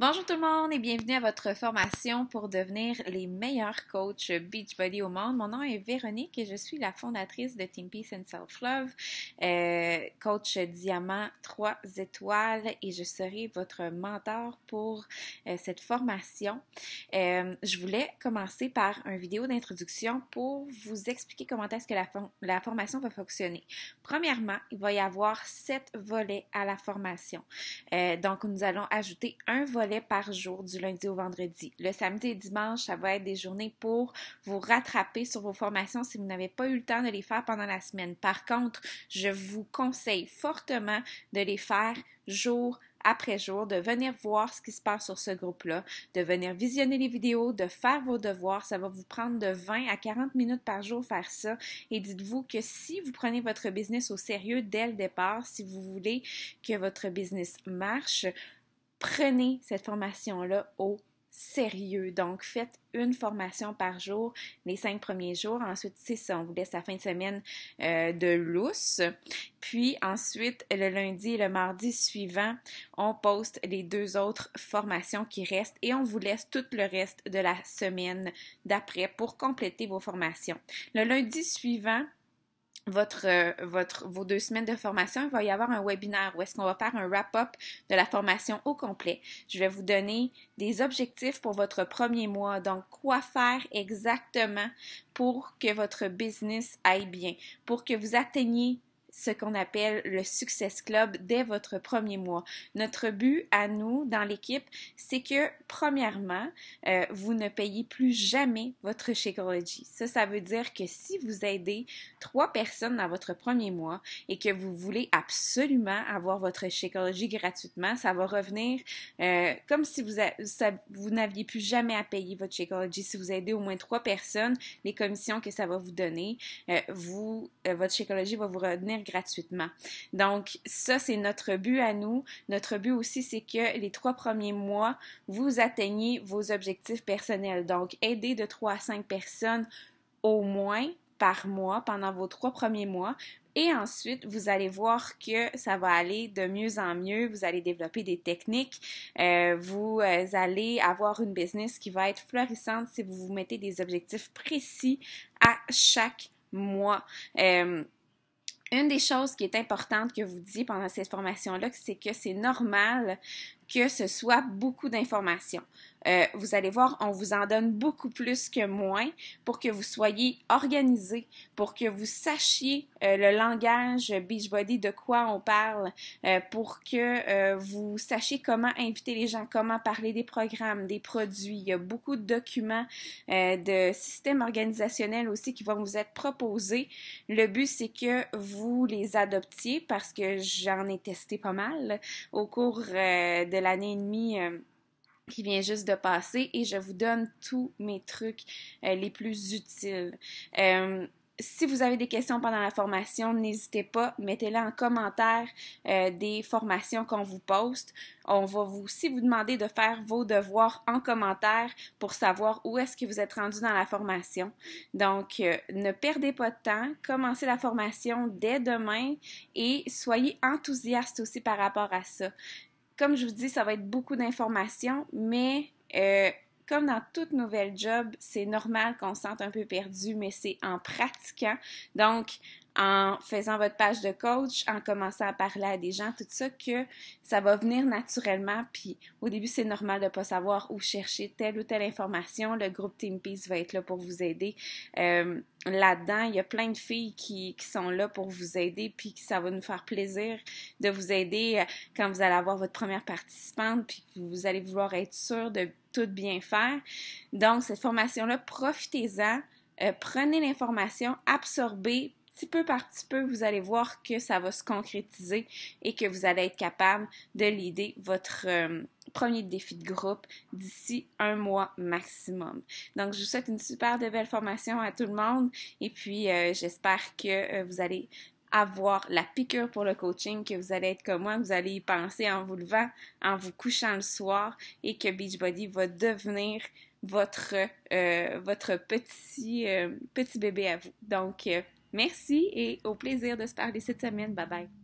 Bonjour tout le monde et bienvenue à votre formation pour devenir les meilleurs coachs Beachbody au monde. Mon nom est Véronique et je suis la fondatrice de Team Peace and Self Love, euh, coach diamant 3 étoiles et je serai votre mentor pour euh, cette formation. Euh, je voulais commencer par une vidéo d'introduction pour vous expliquer comment est-ce que la, la formation va fonctionner. Premièrement, il va y avoir sept volets à la formation. donc, nous allons ajouter un volet par jour du lundi au vendredi. Le samedi et dimanche, ça va être des journées pour vous rattraper sur vos formations si vous n'avez pas eu le temps de les faire pendant la semaine. Par contre, je vous conseille fortement de les faire jour après jour, de venir voir ce qui se passe sur ce groupe-là, de venir visionner les vidéos, de faire vos devoirs. Ça va vous prendre de 20 à 40 minutes par jour faire ça. Et dites-vous que si vous prenez votre business au sérieux dès le départ, si vous voulez que votre business marche, prenez cette formation-là au sérieux. Donc, faites une formation par jour les cinq premiers jours. Ensuite, c'est ça, on vous laisse la fin de semaine euh, de lousse. Puis ensuite, le lundi et le mardi suivant, on poste les deux autres formations qui restent et on vous laisse tout le reste de la semaine d'après pour compléter vos formations. Le lundi suivant, votre, euh, votre, vos deux semaines de formation, il va y avoir un webinaire où est-ce qu'on va faire un wrap-up de la formation au complet. Je vais vous donner des objectifs pour votre premier mois, donc quoi faire exactement pour que votre business aille bien, pour que vous atteigniez ce qu'on appelle le Success Club dès votre premier mois. Notre but à nous, dans l'équipe, c'est que, premièrement, euh, vous ne payez plus jamais votre Shakeology. Ça, ça veut dire que si vous aidez trois personnes dans votre premier mois et que vous voulez absolument avoir votre Shakeology gratuitement, ça va revenir euh, comme si vous, vous n'aviez plus jamais à payer votre Shakeology. Si vous aidez au moins trois personnes, les commissions que ça va vous donner, euh, vous, votre Shakeology va vous revenir gratuitement. Donc, ça, c'est notre but à nous. Notre but aussi, c'est que les trois premiers mois, vous atteignez vos objectifs personnels. Donc, aider de trois à cinq personnes au moins par mois pendant vos trois premiers mois. Et ensuite, vous allez voir que ça va aller de mieux en mieux. Vous allez développer des techniques. Euh, vous euh, allez avoir une business qui va être florissante si vous vous mettez des objectifs précis à chaque mois. Euh, une des choses qui est importante que vous dites pendant cette formation-là, c'est que c'est normal que ce soit beaucoup d'informations. Euh, vous allez voir, on vous en donne beaucoup plus que moins pour que vous soyez organisé, pour que vous sachiez euh, le langage Beachbody, de quoi on parle, euh, pour que vous sachiez comment inviter les gens, comment parler des programmes, des produits. Il y a beaucoup de documents, de systèmes organisationnels aussi qui vont vous être proposés. Le but, c'est que vous les adoptiez parce que j'en ai testé pas mal au cours de l'année et demie euh, qui vient juste de passer et je vous donne tous mes trucs euh, les plus utiles. Euh, si vous avez des questions pendant la formation, n'hésitez pas, mettez-les en commentaire des formations qu'on vous poste. On va vous aussi vous demander de faire vos devoirs en commentaire pour savoir où est-ce que vous êtes rendu dans la formation. Donc, ne perdez pas de temps, commencez la formation dès demain et soyez enthousiaste aussi par rapport à ça. Comme je vous dis, ça va être beaucoup d'informations, mais euh, comme dans toute nouvelle job, c'est normal qu'on se sente un peu perdu, mais c'est en pratiquant. Donc, en faisant votre page de coach, en commençant à parler à des gens, tout ça, que ça va venir naturellement. Puis au début, c'est normal de ne pas savoir où chercher telle ou telle information. Le groupe Team Peace va être là pour vous aider. Euh, là-dedans, il y a plein de filles qui, sont là pour vous aider, puis ça va nous faire plaisir de vous aider euh, quand vous allez avoir votre première participante, puis vous allez vouloir être sûr de tout bien faire. Donc, cette formation-là, profitez-en, euh, prenez l'information, absorbez, petit peu par petit peu, vous allez voir que ça va se concrétiser et que vous allez être capable de l'aider, votre euh, premier défi de groupe d'ici un mois maximum. Donc, je vous souhaite une super de belle formation à tout le monde et puis euh, j'espère que vous allez avoir la piqûre pour le coaching, que vous allez être comme moi, que vous allez y penser en vous levant, en vous couchant le soir et que Beachbody va devenir votre, euh, votre petit, euh, petit bébé à vous. Donc, euh, merci et au plaisir de se parler cette semaine. Bye bye.